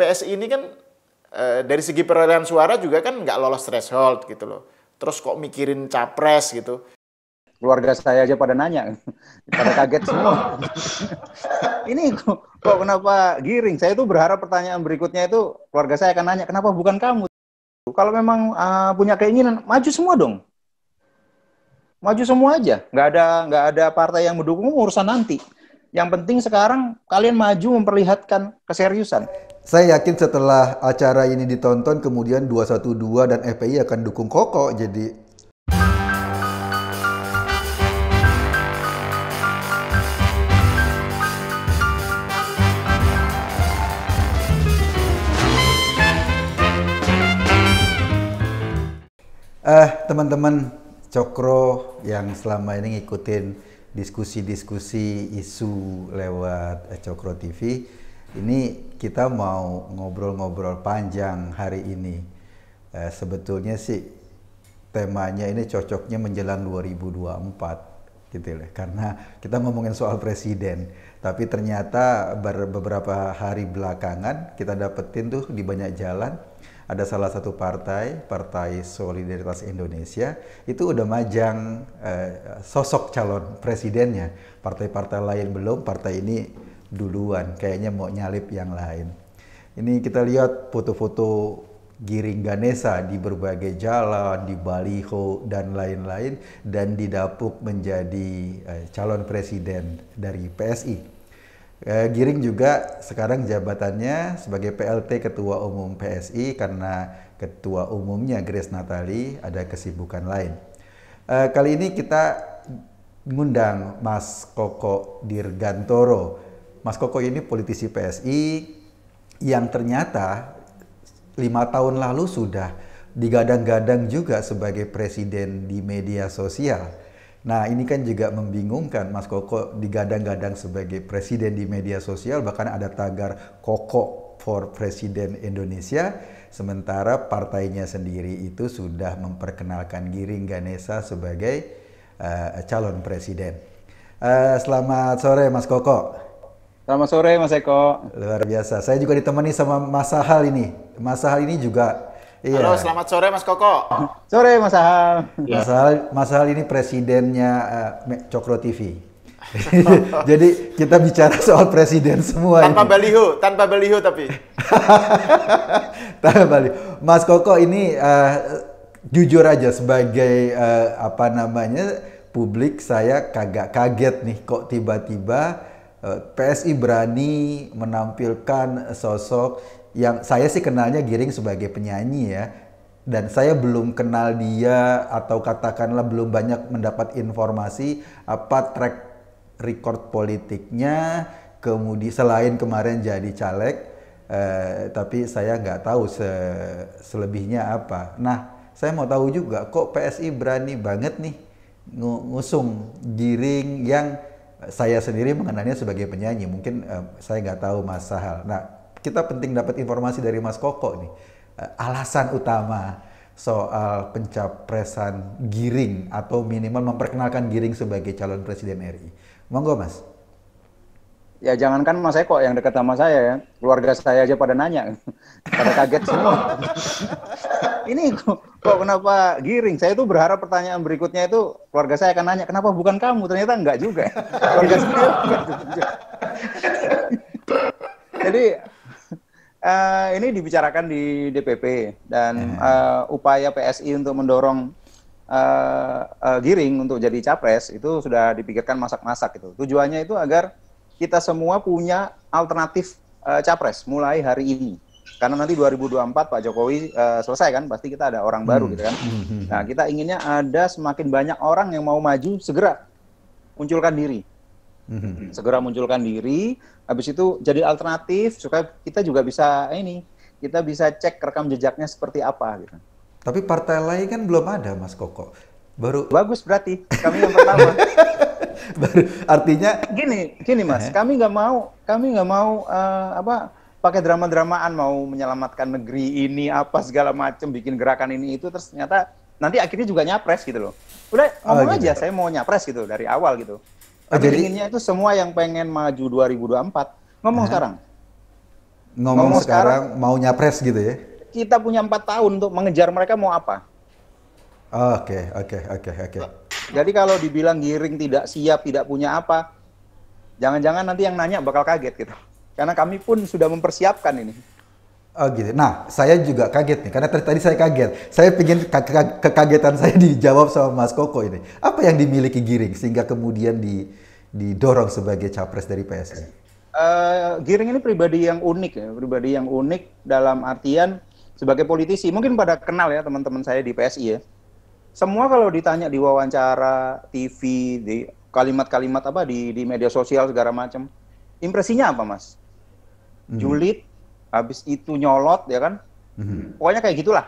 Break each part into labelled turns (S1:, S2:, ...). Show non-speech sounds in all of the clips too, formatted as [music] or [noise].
S1: PS ini kan e, dari segi perolehan suara juga kan nggak lolos threshold gitu loh. Terus kok mikirin capres gitu.
S2: Keluarga saya aja pada nanya, [laughs] pada kaget semua. [laughs] ini kok, kok kenapa giring? Saya tuh berharap pertanyaan berikutnya itu keluarga saya akan nanya, kenapa bukan kamu? Kalau memang uh, punya keinginan, maju semua dong. Maju semua aja. Nggak ada nggak ada partai yang mendukung urusan nanti. Yang penting sekarang kalian maju memperlihatkan keseriusan.
S3: Saya yakin setelah acara ini ditonton kemudian 212 dan FPI akan dukung Koko jadi Eh, teman-teman Cokro yang selama ini ngikutin diskusi-diskusi isu lewat eh, Cokro TV, ini kita mau ngobrol-ngobrol panjang hari ini. Eh, sebetulnya sih temanya ini cocoknya menjelang 2024 gitu loh. Ya. Karena kita ngomongin soal presiden, tapi ternyata beberapa hari belakangan kita dapetin tuh di banyak jalan ada salah satu partai, Partai Solidaritas Indonesia, itu udah majang eh, sosok calon presidennya. Partai-partai lain belum, partai ini duluan kayaknya mau nyalip yang lain ini kita lihat foto-foto Giring Ganesa di berbagai jalan, di Baliho dan lain-lain dan didapuk menjadi eh, calon presiden dari PSI. Eh, giring juga sekarang jabatannya sebagai PLT Ketua Umum PSI karena Ketua Umumnya Grace Natali ada kesibukan lain. Eh, kali ini kita ngundang Mas Koko Dirgantoro Mas Koko ini politisi PSI yang ternyata lima tahun lalu sudah digadang-gadang juga sebagai presiden di media sosial. Nah ini kan juga membingungkan Mas Koko digadang-gadang sebagai presiden di media sosial bahkan ada tagar Koko for Presiden Indonesia sementara partainya sendiri itu sudah memperkenalkan Giring Ganesa sebagai uh, calon presiden. Uh, selamat sore Mas Koko. Selamat sore Mas Eko. Luar biasa. Saya juga ditemani sama Mas Sahal ini. Mas Sahal ini juga Iya. Halo,
S1: selamat sore Mas Koko.
S3: [laughs] Sore Mas Sahal. Mas iya. Sahal, Mas Sahal ini presidennya uh, Cokro TV. [laughs] [laughs] Jadi kita bicara soal presiden semua tanpa
S1: ini. baliho, tanpa baliho tapi.
S3: tanpa baliho. Mas Koko ini uh, jujur aja sebagai uh, apa namanya publik saya kagak kaget nih kok tiba-tiba Eh, PSI berani menampilkan sosok yang saya sih kenalnya Giring sebagai penyanyi ya dan saya belum kenal dia atau katakanlah belum banyak mendapat informasi apa track record politiknya kemudian selain kemarin jadi caleg eh, tapi saya nggak tahu se selebihnya apa nah saya mau tahu juga kok PSI berani banget nih ngusung Giring yang saya sendiri mengenalnya sebagai penyanyi. Mungkin uh, saya nggak tahu Mas Sahal. Nah, kita penting dapat informasi dari Mas Koko nih. Uh, alasan utama soal pencapresan Giring atau minimal memperkenalkan Giring sebagai calon presiden RI. Monggo
S2: Mas ya jangankan Mas Eko yang dekat sama saya ya, keluarga saya aja pada nanya, [laughs] pada kaget semua. [laughs] ini kok, kenapa giring? Saya tuh berharap pertanyaan berikutnya itu keluarga saya akan nanya, kenapa bukan kamu? Ternyata enggak juga. Ya. [laughs] keluarga saya juga. Jadi uh, ini dibicarakan di DPP dan uh, upaya PSI untuk mendorong uh, uh, Giring untuk jadi capres itu sudah dipikirkan masak-masak gitu. Tujuannya itu agar kita semua punya alternatif uh, capres mulai hari ini. Karena nanti 2024 Pak Jokowi uh, selesai kan, pasti kita ada orang baru hmm. gitu kan. Hmm, hmm, nah, kita inginnya ada semakin banyak orang yang mau maju segera munculkan diri. Segera munculkan diri, habis itu jadi alternatif supaya kita juga bisa eh, ini, kita bisa cek rekam jejaknya seperti apa gitu.
S3: Tapi partai lain kan belum ada Mas Koko. Baru Bagus berarti kami yang pertama. [laughs] artinya
S2: gini, gini Mas, kami nggak mau, kami nggak mau uh, apa pakai drama-dramaan mau menyelamatkan negeri ini apa segala macem bikin gerakan ini itu terus ternyata nanti akhirnya juga nyapres gitu loh. Udah oh, ngomong oh, gitu. aja saya mau nyapres gitu dari awal gitu. Oh, jadi inginnya itu semua yang pengen maju 2024 ngomong eh. sekarang. Ngomong, ngomong sekarang,
S3: sekarang mau nyapres gitu ya.
S2: Kita punya empat tahun untuk mengejar mereka mau apa.
S3: Oke, oke, oke, oke.
S2: Jadi kalau dibilang giring tidak siap, tidak punya apa, jangan-jangan nanti yang nanya bakal kaget gitu. Karena kami pun sudah mempersiapkan ini.
S3: Oh gitu. Nah, saya juga kaget nih, karena tadi saya kaget. Saya ingin kekagetan saya [laughs] dijawab sama Mas Koko ini. Apa yang dimiliki Giring sehingga kemudian di, didorong sebagai capres dari PSI?
S2: Uh, eh, Giring ini pribadi yang unik ya, pribadi yang unik dalam artian sebagai politisi. Mungkin pada kenal ya teman-teman saya di PSI ya semua kalau ditanya di wawancara, TV, di kalimat-kalimat apa di di media sosial segala macam, impresinya apa mas? Mm
S4: -hmm. Julid,
S2: habis itu nyolot ya kan? -hmm. Pokoknya kayak gitulah.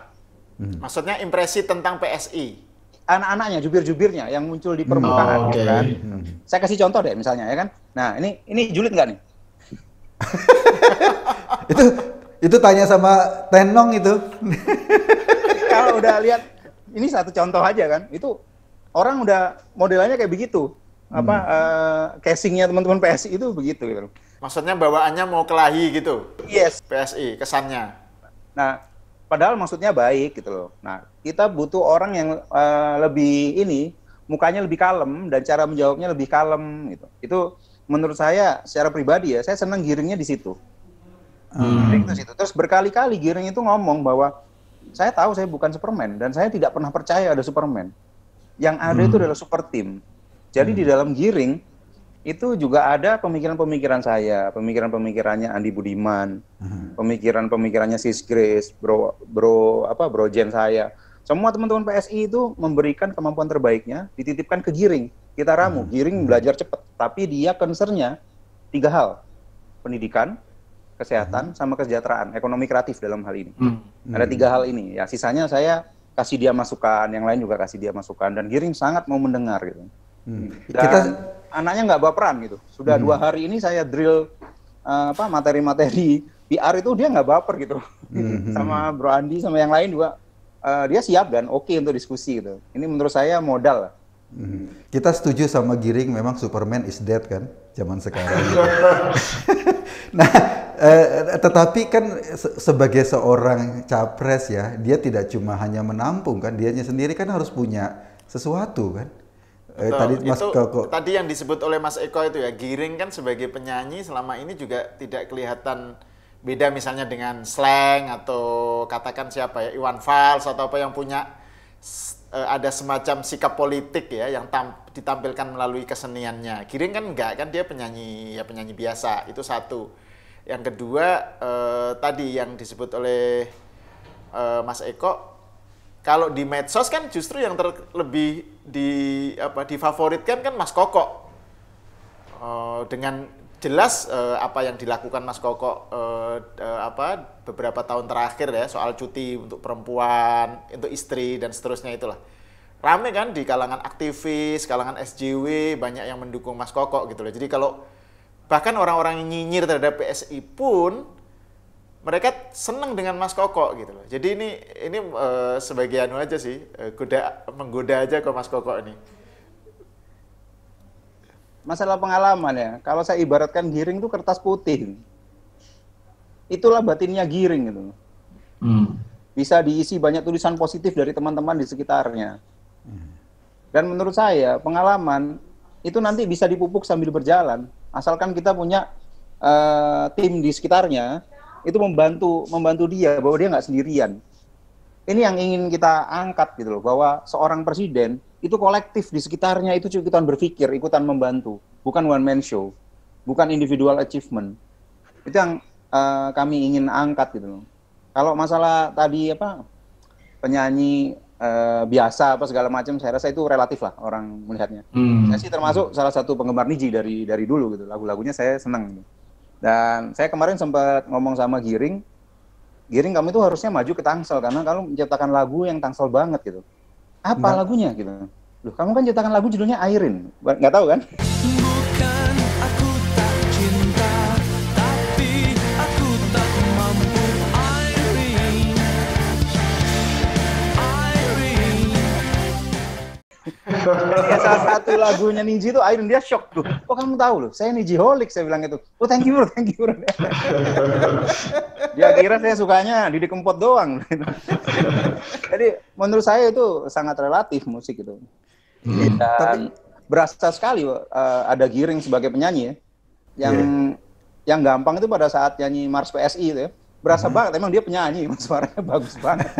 S2: Mm -hmm. Maksudnya impresi tentang PSI. Anak-anaknya, jubir-jubirnya yang muncul di mhm. permukaan, oh, ya okay. kan? Mhm. Saya kasih contoh deh misalnya ya kan. Nah ini ini julid nggak nih? [laughs] itu itu tanya sama Tenong itu. Kalau udah lihat ini satu contoh aja kan itu orang udah modelnya kayak begitu apa hmm. uh, casingnya teman-teman PSI itu begitu gitu
S1: maksudnya bawaannya mau kelahi gitu yes PSI kesannya nah
S2: padahal maksudnya baik gitu loh nah kita butuh orang yang uh, lebih ini mukanya lebih kalem dan cara menjawabnya lebih kalem gitu itu menurut saya secara pribadi ya saya senang giringnya di situ hmm. terus berkali-kali giring itu ngomong bahwa saya tahu saya bukan Superman dan saya tidak pernah percaya ada Superman. Yang ada hmm. itu adalah super Team. Jadi hmm. di dalam Giring itu juga ada pemikiran-pemikiran saya, pemikiran-pemikirannya Andi Budiman, hmm. pemikiran-pemikirannya Sis Grace, Bro Bro apa Bro Jen saya. Semua teman-teman PSI itu memberikan kemampuan terbaiknya, dititipkan ke Giring. Kita ramu, hmm. Giring hmm. belajar cepat, tapi dia concernnya tiga hal. Pendidikan, kesehatan, hmm. sama kesejahteraan, ekonomi kreatif dalam hal ini.
S4: Hmm. Ada tiga
S2: hmm. hal ini. Ya, sisanya saya kasih dia masukan, yang lain juga kasih dia masukan, dan Giring sangat mau mendengar gitu.
S4: Hmm. Dan Kita...
S2: anaknya nggak baperan gitu. Sudah hmm. dua hari ini saya drill uh, apa materi-materi PR itu dia nggak baper gitu. Hmm. [laughs] sama Bro Andi sama yang lain juga uh, dia siap dan oke okay untuk diskusi gitu. Ini menurut saya modal.
S3: Hmm. Kita setuju sama Giring memang Superman is dead kan? zaman sekarang. Gitu. [laughs] nah, eh,
S2: tetapi kan
S3: se sebagai seorang capres ya, dia tidak cuma hanya menampung kan, dianya sendiri kan harus punya sesuatu kan. Eh, Betul. tadi Mas itu, Koko.
S1: tadi yang disebut oleh Mas Eko itu ya, Giring kan sebagai penyanyi selama ini juga tidak kelihatan beda misalnya dengan slang atau katakan siapa ya Iwan Fals atau apa yang punya Eh, ada semacam sikap politik ya yang tam, ditampilkan melalui keseniannya. Giring kan enggak kan dia penyanyi ya penyanyi biasa itu satu. Yang kedua eh, tadi yang disebut oleh eh, Mas Eko kalau di medsos kan justru yang ter, lebih di apa difavoritkan kan Mas Koko eh, dengan jelas eh, apa yang dilakukan Mas Koko eh, eh, apa beberapa tahun terakhir ya soal cuti untuk perempuan, untuk istri dan seterusnya itulah. Rame kan di kalangan aktivis, kalangan SJW banyak yang mendukung Mas Koko gitu loh. Jadi kalau bahkan orang-orang yang nyinyir terhadap PSI pun mereka senang dengan Mas Koko gitu loh. Jadi ini ini eh, sebagian aja sih, eh, goda menggoda aja kok Mas Koko ini
S2: masalah pengalaman ya. Kalau saya ibaratkan giring itu kertas putih. Itulah batinnya giring itu. Hmm. Bisa diisi banyak tulisan positif dari teman-teman di sekitarnya. Dan menurut saya pengalaman itu nanti bisa dipupuk sambil berjalan, asalkan kita punya uh, tim di sekitarnya itu membantu membantu dia bahwa dia nggak sendirian. Ini yang ingin kita angkat gitu loh bahwa seorang presiden itu kolektif di sekitarnya itu ikutan berpikir, ikutan membantu, bukan one man show, bukan individual achievement. Itu yang uh, kami ingin angkat gitu loh. Kalau masalah tadi apa penyanyi uh, biasa apa segala macam saya rasa itu relatif lah orang melihatnya.
S4: Hmm. Saya sih
S2: termasuk salah satu penggemar Niji dari dari dulu gitu. Lagu-lagunya saya senang gitu. Dan saya kemarin sempat ngomong sama Giring, Giring kamu itu harusnya maju ke Tangsel karena kalau menciptakan lagu yang Tangsel banget gitu apa Enggak. lagunya gitu loh kamu kan cetakan lagu judulnya Airin nggak tahu kan ya, salah satu lagunya Niji itu Iron dia shock tuh. Kok kamu tahu loh? Saya Niji holic saya bilang gitu. Oh thank you bro, thank you bro. [laughs] dia kira saya sukanya Didi Kempot doang. Jadi menurut saya itu sangat relatif musik itu. Hmm. Dan Tapi berasa sekali uh, ada giring sebagai penyanyi ya. Yang yeah. yang gampang itu pada saat nyanyi Mars PSI itu ya berasa hmm. banget emang dia penyanyi [laughs] emang suaranya bagus banget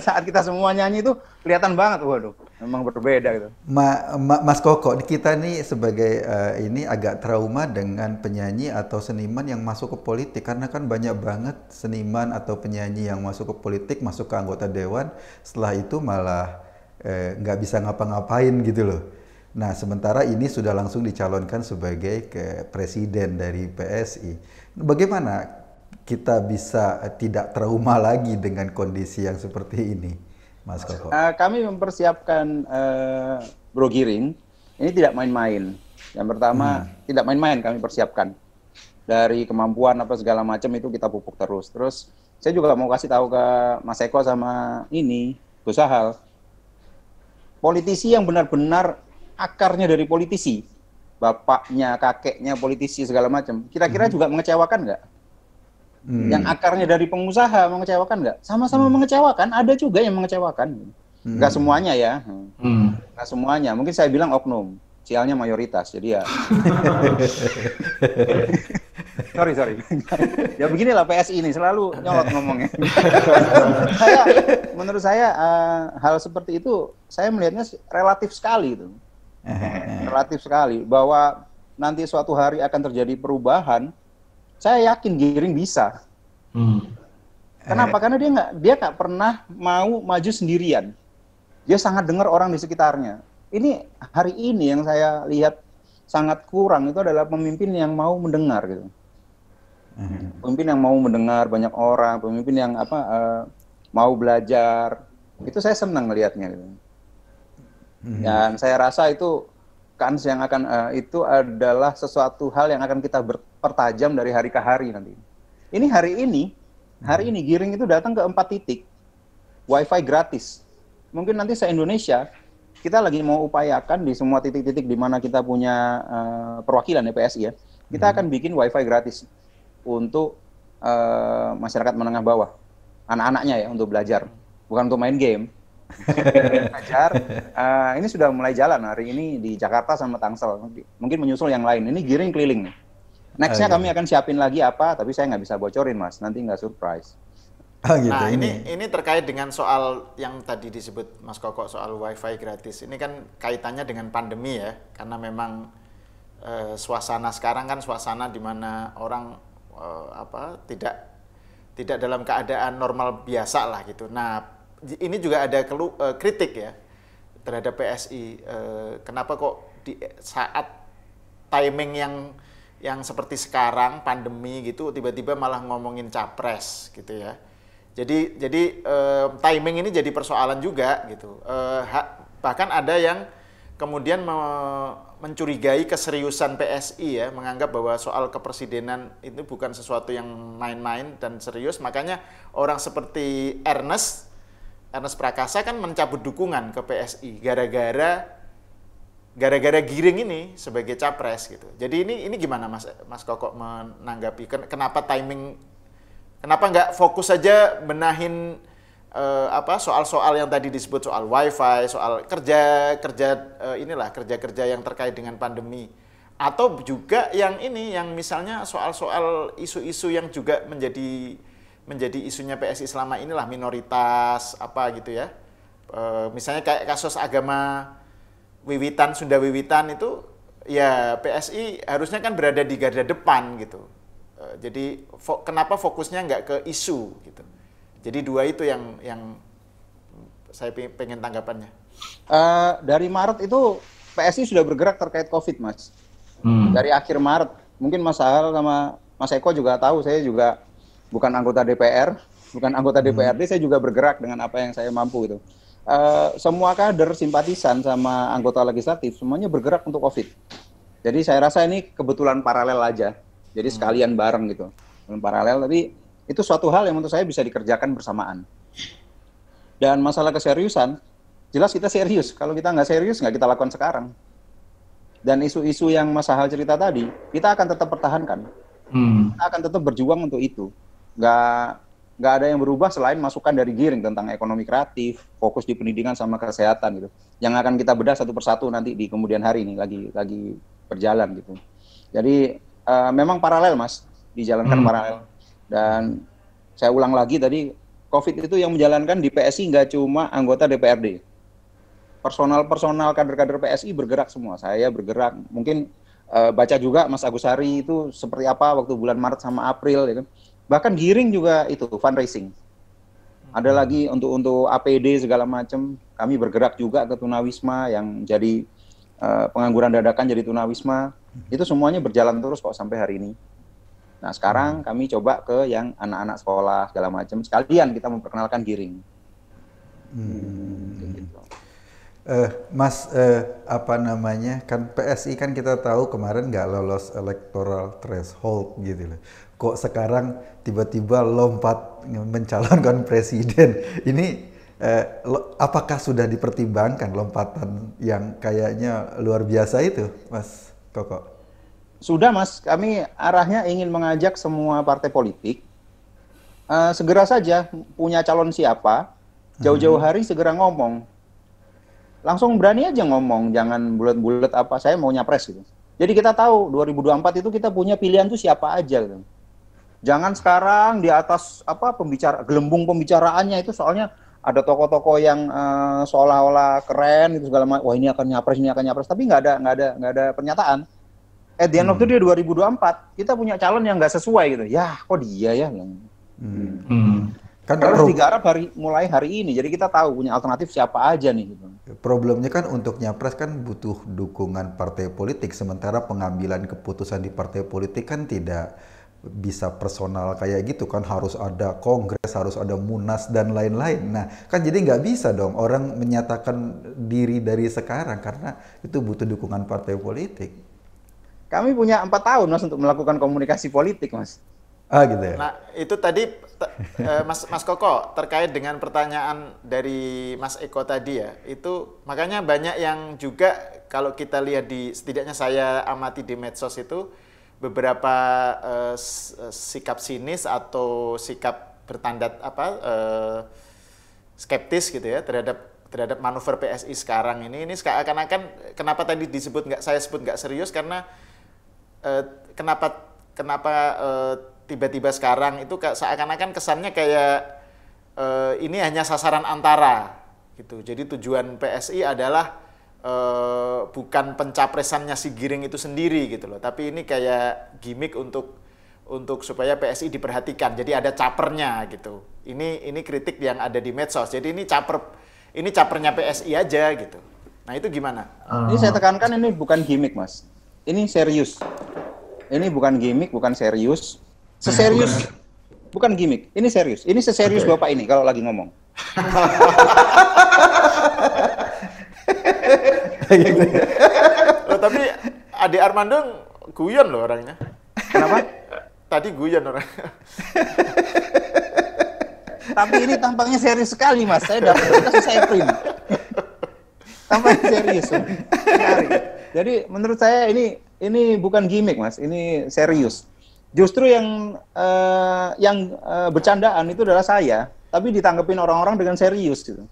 S2: saat kita semua nyanyi itu kelihatan banget waduh emang berbeda gitu
S3: Ma, ma Mas Koko kita nih sebagai uh, ini agak trauma dengan penyanyi atau seniman yang masuk ke politik karena kan banyak banget seniman atau penyanyi yang masuk ke politik masuk ke anggota dewan setelah itu malah eh, nggak eh, bisa ngapa-ngapain gitu loh Nah, sementara ini sudah langsung dicalonkan sebagai ke presiden dari PSI. Bagaimana kita bisa eh, tidak trauma [laughs] lagi dengan kondisi yang seperti ini, Mas Koko? Eh,
S2: kami mempersiapkan uh, bro giring. Ini tidak main-main. Yang pertama hmm. tidak main-main kami persiapkan dari kemampuan apa segala macam itu kita pupuk terus. Terus saya juga mau kasih tahu ke Mas Eko sama ini Gus Sahal, politisi yang benar-benar akarnya dari politisi, bapaknya, kakeknya politisi segala macam. Kira-kira hmm. juga mengecewakan nggak? hmm. yang akarnya dari pengusaha mengecewakan nggak? Sama-sama hmm. mengecewakan, ada juga yang mengecewakan. Hmm. semuanya ya, hmm. nggak semuanya. Mungkin saya bilang oknum, sialnya mayoritas, jadi ya. [laughs] sorry sorry. ya beginilah PSI ini selalu nyolot ngomongnya. [laughs] saya, menurut saya uh, hal seperti itu saya melihatnya relatif sekali itu, eh, eh, relatif sekali bahwa nanti suatu hari akan terjadi perubahan saya yakin Giring bisa. Hmm. Kenapa? Eh. Karena dia nggak dia nggak pernah mau maju sendirian. Dia sangat dengar orang di sekitarnya. Ini hari ini yang saya lihat sangat kurang itu adalah pemimpin yang mau mendengar gitu. Hmm. Pemimpin yang mau mendengar banyak orang, pemimpin yang apa uh, mau belajar. Itu saya senang melihatnya gitu. Hmm. Dan saya rasa itu kans yang akan uh, itu adalah sesuatu hal yang akan kita pertajam dari hari ke hari nanti. Ini hari ini, hari ini Giring itu datang ke empat titik, WiFi gratis. Mungkin nanti se Indonesia kita lagi mau upayakan di semua titik-titik di mana kita punya uh, perwakilan e PSI ya, kita hmm. akan bikin WiFi gratis untuk uh, masyarakat menengah bawah, anak-anaknya ya untuk belajar, bukan untuk main game ajar uh, eh, ini sudah mulai jalan hari ini di Jakarta sama Tangsel. Mungkin menyusul yang lain. Ini giring keliling nih. Nextnya ah, iya. kami akan siapin lagi apa, tapi saya nggak bisa bocorin mas. Nanti nggak surprise. Oh, gitu. Nah ini
S1: ini terkait dengan soal yang tadi disebut Mas Koko soal WiFi gratis. Ini kan kaitannya dengan pandemi ya, karena memang eh, suasana sekarang kan suasana di mana orang eh, apa tidak tidak dalam keadaan normal biasa lah gitu. Nah ini juga ada kelu, uh, kritik ya terhadap PSI. Uh, eh, kenapa kok di saat timing yang yang seperti sekarang pandemi gitu tiba-tiba malah ngomongin capres gitu ya. Jadi jadi eh, timing ini jadi persoalan juga gitu. ha, bahkan ada yang kemudian me mencurigai keseriusan PSI ya, menganggap bahwa soal kepresidenan itu bukan sesuatu yang main-main dan serius. Makanya orang seperti Ernest Ernest Prakasa kan mencabut dukungan ke PSI gara-gara gara-gara Giring ini sebagai capres gitu. Jadi ini ini gimana Mas Mas Kokok menanggapi kenapa timing kenapa nggak fokus saja benahin uh, apa soal-soal yang tadi disebut soal wifi, soal kerja kerja uh, inilah kerja-kerja yang terkait dengan pandemi atau juga yang ini yang misalnya soal-soal isu-isu yang juga menjadi menjadi isunya PSI selama inilah minoritas apa gitu ya. E, misalnya kayak kasus agama Wiwitan Sunda Wiwitan itu ya PSI harusnya kan berada di garda depan gitu. E, jadi fo kenapa fokusnya nggak ke isu gitu. Jadi dua itu yang yang saya pengen tanggapannya. Uh, dari Maret itu PSI sudah bergerak terkait COVID mas. Hmm. Dari akhir
S2: Maret mungkin Mas Sahal sama Mas Eko juga tahu saya juga bukan anggota DPR, bukan anggota DPRD, hmm. saya juga bergerak dengan apa yang saya mampu itu. Uh, semua kader simpatisan sama anggota legislatif semuanya bergerak untuk COVID. Jadi saya rasa ini kebetulan paralel aja. Jadi hmm. sekalian bareng gitu. Belum paralel tapi itu suatu hal yang untuk saya bisa dikerjakan bersamaan. Dan masalah keseriusan, jelas kita serius. Kalau kita nggak serius, nggak kita lakukan sekarang. Dan isu-isu yang Mas Hal cerita tadi, kita akan tetap pertahankan. Hmm. Kita akan tetap berjuang untuk itu nggak nggak ada yang berubah selain masukan dari Giring tentang ekonomi kreatif, fokus di pendidikan sama kesehatan gitu. Yang akan kita bedah satu persatu nanti di kemudian hari ini lagi lagi berjalan gitu. Jadi uh, memang paralel mas, dijalankan hmm. paralel. Dan saya ulang lagi tadi, COVID itu yang menjalankan di PSI nggak cuma anggota DPRD. Personal-personal kader-kader PSI bergerak semua. Saya bergerak, mungkin uh, baca juga Mas Agus Hari itu seperti apa waktu bulan Maret sama April, ya kan? bahkan giring juga itu fundraising ada hmm. lagi untuk untuk APD segala macam kami bergerak juga ke tunawisma yang jadi uh, pengangguran dadakan jadi tunawisma hmm. itu semuanya berjalan terus kok sampai hari ini nah sekarang hmm. kami coba ke yang anak-anak sekolah segala macam sekalian kita memperkenalkan giring
S4: hmm.
S3: uh, Mas uh, apa namanya kan PSI kan kita tahu kemarin nggak lolos electoral threshold gitu loh kok sekarang tiba-tiba lompat mencalonkan [laughs] presiden. Ini eh, apakah sudah dipertimbangkan lompatan yang kayaknya luar biasa itu, Mas Koko? Sudah,
S2: Mas. Kami arahnya ingin mengajak semua partai politik uh, segera saja punya calon siapa, jauh-jauh hmm. hari segera ngomong. Langsung berani aja ngomong, jangan bulat-bulat apa saya mau nyapres gitu. Jadi kita tahu 2024 itu kita punya pilihan tuh siapa aja gitu. Jangan sekarang di atas apa pembicara gelembung pembicaraannya itu soalnya ada toko-toko yang uh, seolah-olah keren gitu segala macam. Wah ini akan nyapres ini akan nyapres tapi nggak ada nggak ada nggak ada pernyataan. At the end hmm. of the day 2024 hmm. kita punya calon yang nggak sesuai gitu. Ya kok dia ya. Hmm. Hmm. Kan harus tiga digarap hari, mulai hari ini, jadi kita tahu punya alternatif siapa aja nih. Gitu.
S3: Problemnya kan untuk nyapres kan butuh dukungan partai politik, sementara pengambilan keputusan di partai politik kan tidak bisa personal kayak gitu kan harus ada kongres harus ada munas dan lain-lain nah kan jadi nggak bisa dong orang menyatakan diri dari sekarang karena itu butuh dukungan partai politik
S2: kami punya empat tahun mas untuk melakukan komunikasi politik mas ah gitu ya
S1: nah itu tadi eh, mas mas koko terkait dengan pertanyaan dari mas eko tadi ya itu makanya banyak yang juga kalau kita lihat di setidaknya saya amati di medsos itu beberapa uh, sikap sinis atau sikap bertanda apa uh, skeptis gitu ya terhadap terhadap manuver PSI sekarang ini ini seakan-akan kenapa tadi disebut nggak saya sebut nggak serius karena uh, kenapa kenapa tiba-tiba sekarang itu seakan-akan kesannya kayak ini hanya sasaran antara gitu jadi tujuan PSI adalah e, bukan pencapresannya si Giring itu sendiri gitu loh, tapi ini kayak gimmick untuk untuk supaya PSI diperhatikan. Jadi ada capernya gitu. Ini ini kritik yang ada di medsos. Jadi ini caper ini capernya PSI aja gitu. Nah itu gimana?
S2: Ah. Ini saya tekankan ini bukan gimmick mas. Ini serius. Ini bukan gimmick, bukan serius. Seserius, bukan gimmick. Ini serius. Ini seserius okay. bapak ini kalau lagi ngomong. [laughs]
S1: gitu. loh, tapi Ade Armando guyon loh orangnya. Kenapa? Tadi guyon orang.
S2: tapi ini tampaknya serius sekali mas. Saya dapat saya print. tampaknya serius. Jadi menurut saya ini ini bukan gimmick mas. Ini serius. Justru yang uh, yang uh, bercandaan itu adalah saya, tapi ditanggepin orang-orang dengan serius gitu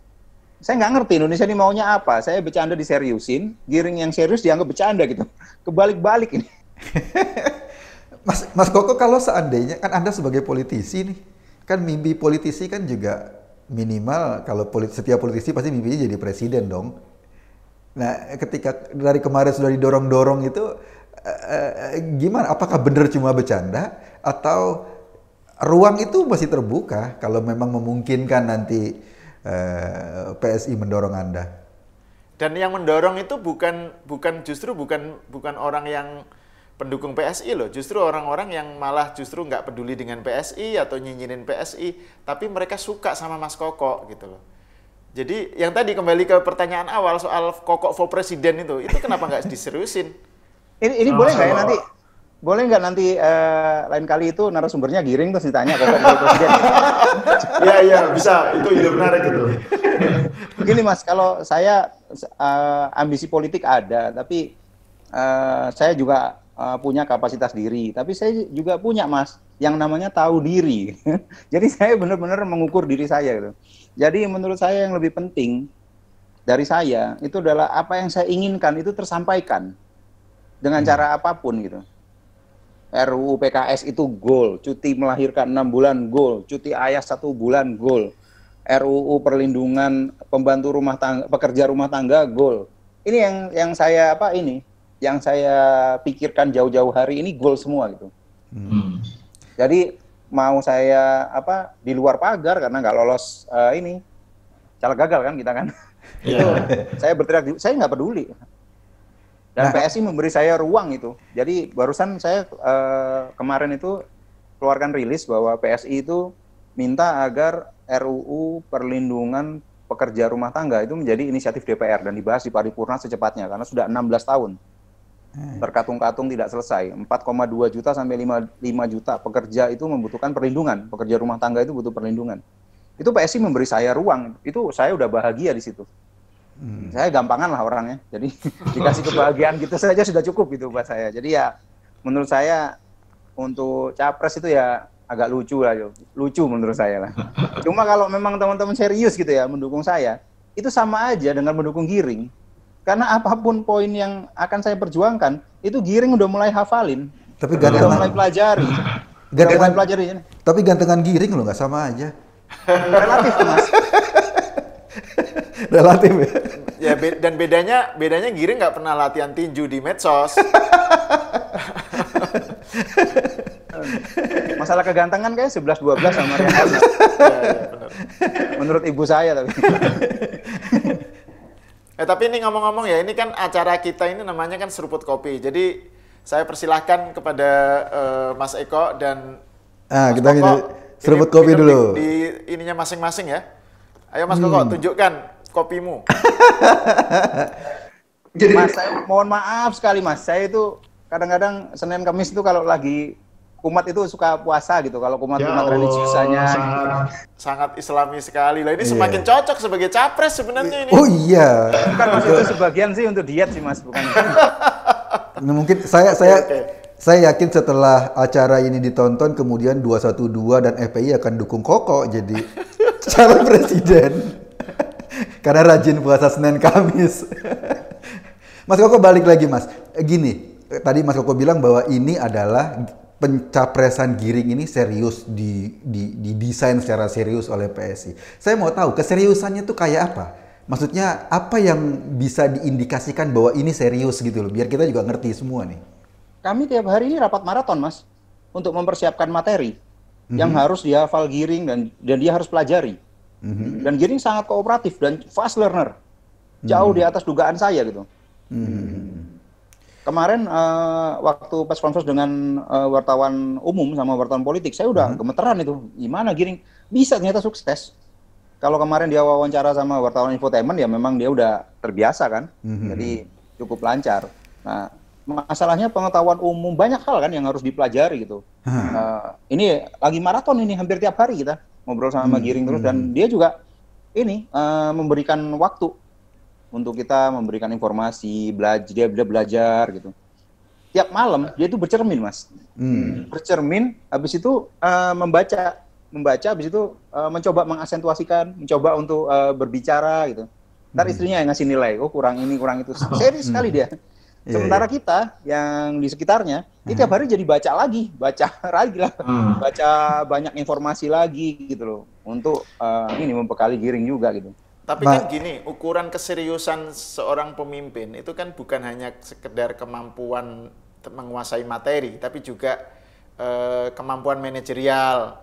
S2: saya nggak ngerti Indonesia ini maunya apa. Saya bercanda diseriusin, giring yang serius dianggap bercanda gitu. Kebalik-balik ini.
S3: [laughs] Mas, Mas Koko kalau seandainya kan Anda sebagai politisi nih, kan mimpi politisi kan juga minimal kalau setiap politisi pasti mimpinya jadi presiden dong. Nah, ketika dari kemarin sudah didorong-dorong itu eh, eh, gimana? Apakah benar cuma bercanda atau ruang itu masih terbuka kalau memang memungkinkan nanti Eh, PSI mendorong Anda?
S1: Dan yang mendorong itu bukan bukan justru bukan bukan orang yang pendukung PSI loh, justru orang-orang yang malah justru nggak peduli dengan PSI atau nyinyinin PSI, tapi mereka suka sama Mas Koko gitu loh. Jadi yang tadi kembali ke pertanyaan awal soal Koko for presiden itu, itu kenapa nggak diseriusin? Ini, ini oh, boleh nggak ya nanti
S2: boleh nggak nanti uh, lain kali itu narasumbernya giring terus ditanya kok presiden?
S1: [laughs] Iya iya bisa itu ide menarik itu.
S2: Begini mas, kalau saya uh, ambisi politik ada, tapi uh, saya juga uh, punya kapasitas diri, tapi saya juga punya mas yang namanya tahu diri. [laughs] Jadi saya benar-benar mengukur diri saya gitu. Jadi menurut saya yang lebih penting dari saya itu adalah apa yang saya inginkan itu tersampaikan dengan hmm. cara apapun gitu RUU PKS itu goal, cuti melahirkan enam bulan goal, cuti ayah satu bulan goal, RUU perlindungan pembantu rumah tangga, pekerja rumah tangga goal. Ini yang yang saya apa ini, yang saya pikirkan jauh-jauh hari ini goal semua gitu. Hmm. Jadi mau saya apa di luar pagar karena nggak lolos uh, ini, cara gagal kan kita kan. Yeah. itu saya berteriak, saya nggak peduli dan nah, PSI memberi saya ruang itu. Jadi barusan saya uh, kemarin itu keluarkan rilis bahwa PSI itu minta agar RUU perlindungan pekerja rumah tangga itu menjadi inisiatif DPR dan dibahas di paripurna secepatnya karena sudah 16 tahun hmm. terkatung-katung tidak selesai. 4,2 juta sampai 5, 5 juta pekerja itu membutuhkan perlindungan. Pekerja rumah tangga itu butuh perlindungan. Itu PSI memberi saya ruang. Itu saya udah bahagia di situ. Hmm. Saya gampangan lah orangnya. Jadi [laughs] dikasih kebahagiaan gitu saja sudah cukup gitu buat saya. Jadi ya menurut saya untuk capres itu ya agak lucu lah, yuk. lucu menurut saya lah. [laughs] Cuma kalau memang teman-teman serius gitu ya mendukung saya, itu sama aja dengan mendukung Giring. Karena apapun poin yang akan saya perjuangkan, itu Giring udah mulai hafalin.
S3: Tapi gantengan, [laughs] udah mulai pelajari. Gantengan, udah pelajari. Tapi gantengan Giring lo nggak sama aja.
S1: Relatif mas relatif ya. Ya be dan bedanya bedanya Giring nggak pernah latihan tinju di medsos. [laughs]
S2: Masalah kegantengan kayak 11 12 sama Rian. [laughs] ya, ya, Menurut ibu saya tapi.
S1: [laughs] eh tapi ini ngomong-ngomong ya, ini kan acara kita ini namanya kan seruput kopi. Jadi saya persilahkan kepada uh, Mas Eko dan
S3: Ah, Mas kita Koko, seruput kopi dulu.
S1: Di, di ininya masing-masing ya. Ayo Mas hmm. Koko tunjukkan kopimu. [laughs] Jadi Mas,
S2: saya mohon maaf sekali Mas. Saya itu kadang-kadang Senin Kamis itu kalau lagi umat itu suka puasa gitu kalau umat ya umat ya religiusannya sangat, gitu.
S1: sangat islami sekali lah ini yeah. semakin cocok sebagai capres sebenarnya ini oh iya bukan mas itu sebagian sih untuk diet sih mas bukan
S3: [laughs] nah, mungkin saya saya okay. Saya yakin setelah acara ini ditonton, kemudian 212 dan FPI akan dukung Koko jadi [laughs] calon presiden. Karena rajin puasa Senin Kamis.
S4: [laughs]
S3: Mas Koko balik lagi Mas. Gini, tadi Mas Koko bilang bahwa ini adalah pencapresan Giring ini serius di, di, didesain secara serius oleh PSI. Saya mau tahu keseriusannya tuh kayak apa? Maksudnya apa yang bisa diindikasikan bahwa ini serius gitu loh, biar kita juga ngerti semua nih.
S2: Kami tiap hari ini rapat maraton, Mas, untuk mempersiapkan materi mm -hmm. yang mhm. harus dihafal Giring dan dan dia harus pelajari hmm Dan Giring sangat kooperatif dan fast learner. Jauh mm-hmm. di atas dugaan saya gitu.
S4: Mm-hmm.
S2: Kemarin uh, waktu press conference dengan uh, wartawan umum sama wartawan politik, saya udah mm-hmm. gemeteran itu. Gimana Giring bisa ternyata sukses? Kalau kemarin dia wawancara sama wartawan infotainment ya memang dia udah terbiasa kan. Mm-hmm. Jadi cukup lancar. Nah, masalahnya pengetahuan umum banyak hal kan yang harus dipelajari gitu. Hmm. Uh, ini lagi maraton ini hampir tiap hari kita ngobrol sama hmm. Giring terus hmm, dan hmm. dia juga ini uh, memberikan waktu untuk kita memberikan informasi belajar dia, bela belajar gitu tiap malam dia itu bercermin mas hmm. bercermin habis itu uh, membaca membaca habis itu uh, mencoba mengasentuasikan mencoba untuk uh, berbicara gitu ntar hmm. istrinya yang ngasih nilai oh kurang ini kurang itu [laughs] serius oh. sekali hmm. dia Iya, Sementara yeah. kita yang di sekitarnya, hmm. itu tiap mm-hmm. hari jadi baca lagi, baca [laughs] lagi lah, hmm. baca banyak informasi lagi gitu loh, untuk uh, ini membekali giring juga gitu. Tapi ba nah. kan
S1: gini, ukuran keseriusan seorang pemimpin itu kan bukan hanya sekedar kemampuan menguasai materi, tapi juga uh, kemampuan manajerial,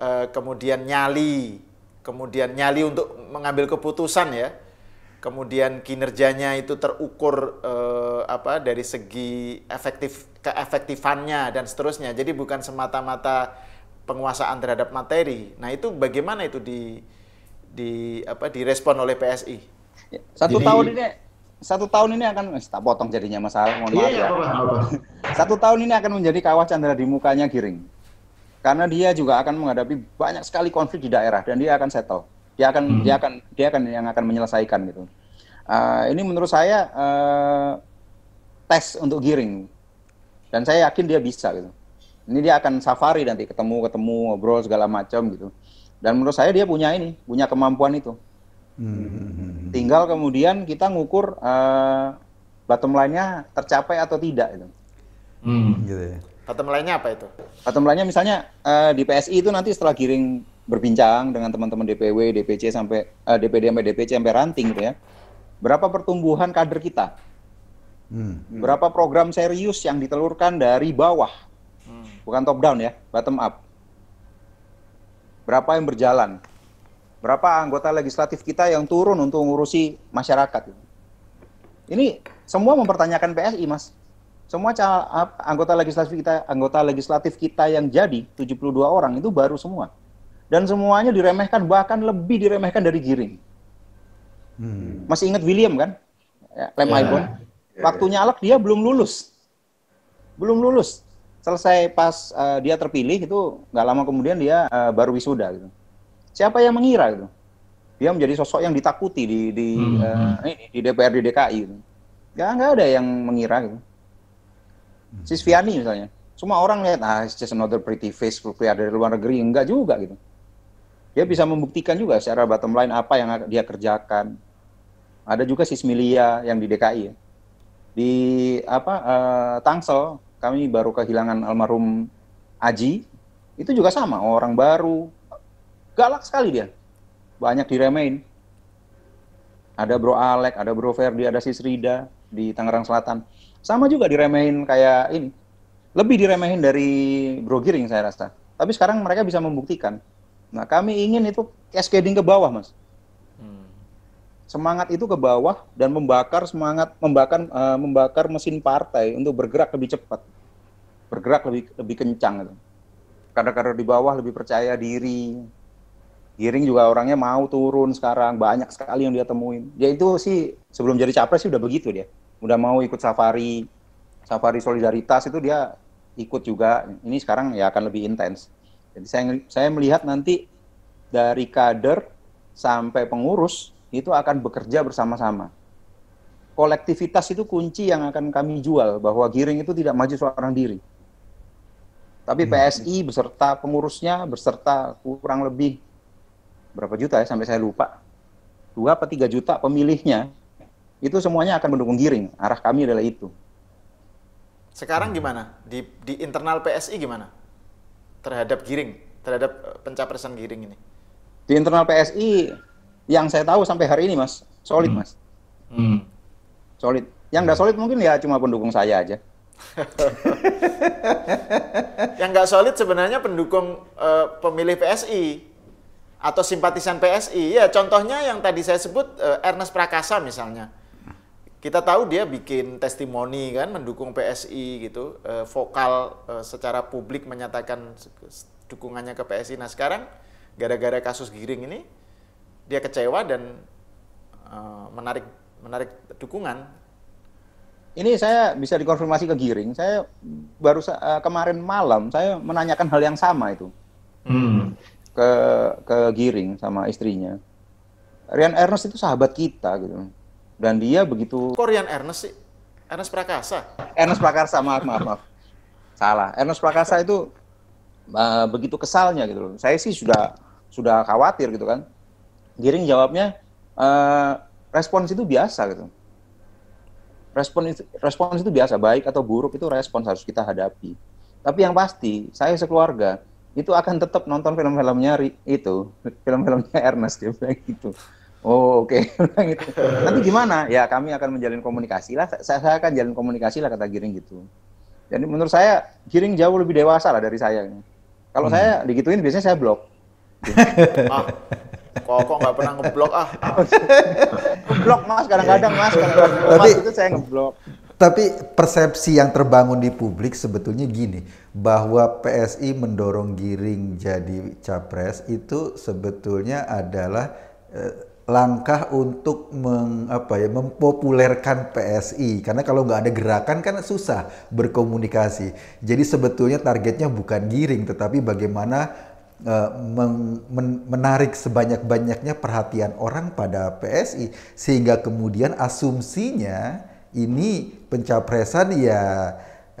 S1: uh, kemudian nyali, kemudian nyali untuk mengambil keputusan ya kemudian kinerjanya itu terukur eh, apa dari segi efektif keefektifannya dan seterusnya. Jadi bukan semata-mata penguasaan terhadap materi. Nah, itu bagaimana itu di di apa direspon oleh PSI? Ya, satu Jadi, tahun ini
S2: satu tahun ini akan eh, tak potong jadinya masalah iya, iya, ya. Apa, Satu tahun ini akan menjadi kawah candera di mukanya Giring. Karena dia juga akan menghadapi banyak sekali konflik di daerah dan dia akan settle dia akan hmm. dia akan dia akan yang akan menyelesaikan gitu. Uh, ini menurut saya uh, tes untuk giring dan saya yakin dia bisa gitu. Ini dia akan safari nanti ketemu ketemu ngobrol segala macam gitu. Dan menurut saya dia punya ini punya kemampuan itu.
S4: Hmm.
S2: Tinggal kemudian kita ngukur uh, bottom line-nya tercapai atau tidak gitu.
S4: Hmm. Gitu ya.
S1: Bottom line apa itu?
S2: Bottom line misalnya uh, di PSI itu nanti setelah giring berbincang dengan teman-teman DPW, DPC sampai uh, eh, DPD sampai DPC sampai ranting gitu ya. Berapa pertumbuhan kader kita? Hmm. Berapa program serius yang ditelurkan dari bawah? Hmm. Bukan top down ya, bottom up. Berapa yang berjalan? Berapa anggota legislatif kita yang turun untuk ngurusi masyarakat? Ini semua mempertanyakan PSI, Mas. Semua anggota legislatif kita, anggota legislatif kita yang jadi 72 orang itu baru semua dan semuanya diremehkan bahkan lebih diremehkan dari Giring. Hmm. Masih ingat William kan? Ya, Lem yeah. Ibon. Ya, ya. Waktu dia belum lulus. Belum lulus. Selesai pas uh, dia terpilih itu nggak lama kemudian dia uh, baru wisuda gitu. Siapa yang mengira gitu? Dia menjadi sosok yang ditakuti di di hmm. uh, eh, DPR di DKI gitu. Ya nggak ada yang mengira gitu. Hmm. Sisviani misalnya. Semua orang lihat ah it's just another pretty face player dari luar negeri enggak juga gitu dia bisa membuktikan juga secara bottom line apa yang dia kerjakan. Ada juga Sismilia yang di DKI Di apa uh, Tangsel kami baru kehilangan almarhum Aji. Itu juga sama, orang baru. Galak sekali dia. Banyak diremain. Ada Bro Alek, ada Bro Ferdi, ada Sis Rida di Tangerang Selatan. Sama juga diremain kayak ini. Lebih diremain dari Bro Giring saya rasa. Tapi sekarang mereka bisa membuktikan Nah, kami ingin itu cascading ke bawah, Mas. Hmm. Semangat itu ke bawah dan membakar semangat membakar uh, membakar mesin partai untuk bergerak lebih cepat. Bergerak lebih lebih kencang Kader-kader di bawah lebih percaya diri. Giring juga orangnya mau turun sekarang, banyak sekali yang dia temuin. Dia itu sih sebelum jadi capres sih udah begitu dia. Udah mau ikut safari safari solidaritas itu dia ikut juga. Ini sekarang ya akan lebih intens jadi saya saya melihat nanti dari kader sampai pengurus itu akan bekerja bersama-sama. Kolektivitas itu kunci yang akan kami jual bahwa Giring itu tidak maju seorang diri. Tapi hmm. PSI beserta pengurusnya beserta kurang lebih berapa juta ya sampai saya lupa. dua atau tiga juta pemilihnya itu semuanya akan mendukung Giring. Arah kami adalah itu.
S1: Sekarang hmm. gimana? Di di internal PSI gimana? terhadap Giring, terhadap eh, pencapresan Giring ini?
S2: Di internal PSI yang saya tahu sampai hari ini, Mas, solid, hmm. Mas. Hmm. Solid. Yang nggak hmm. solid mungkin ya cuma pendukung saya aja. [laughs]
S1: yang nggak solid sebenarnya pendukung uh, pemilih PSI atau simpatisan PSI. Ya, contohnya yang tadi saya sebut uh, Ernest Prakasa misalnya kita tahu dia bikin testimoni kan mendukung PSI gitu eh, vokal eh, secara publik menyatakan dukungannya ke PSI nah sekarang gara-gara kasus giring ini dia kecewa dan eh, menarik menarik dukungan
S2: ini saya bisa dikonfirmasi ke giring saya baru uh, kemarin malam saya menanyakan hal yang sama itu hmm. ke ke giring sama istrinya Rian Ernest itu sahabat kita gitu dan dia begitu...
S1: Korean Ernest sih? Ernest Prakasa?
S2: Ernest Prakasa, maaf, maaf, maaf. Salah. Ernest Prakasa itu uh, begitu kesalnya gitu loh. Saya sih sudah sudah khawatir gitu kan. Giring jawabnya, uh, respons itu biasa gitu. Respon itu, respons itu biasa, baik atau buruk itu respons harus kita hadapi. Tapi yang pasti, saya sekeluarga itu akan tetap nonton film-filmnya itu, film-filmnya Ernest dia bilang gitu. Oh oke, okay. [laughs] Gitu. nanti gimana? Ya kami akan menjalin komunikasi lah. Saya, saya akan jalin komunikasi lah kata Giring gitu. Jadi menurut saya Giring jauh lebih dewasa lah dari saya. Kalau hmm. saya digituin biasanya saya blok. [laughs] ah,
S1: kok nggak pernah ngeblok ah. ah. [laughs] ngeblok mas kadang-kadang mas kadang-kadang mas tapi, itu saya ngeblok.
S3: Tapi persepsi yang terbangun di publik sebetulnya gini bahwa PSI mendorong Giring jadi capres itu sebetulnya adalah eh, langkah untuk meng, apa ya mempopulerkan PSI karena kalau nggak ada gerakan kan susah berkomunikasi jadi sebetulnya targetnya bukan giring tetapi bagaimana uh, meng, men, menarik sebanyak-banyaknya perhatian orang pada PSI sehingga kemudian asumsinya ini pencapresan ya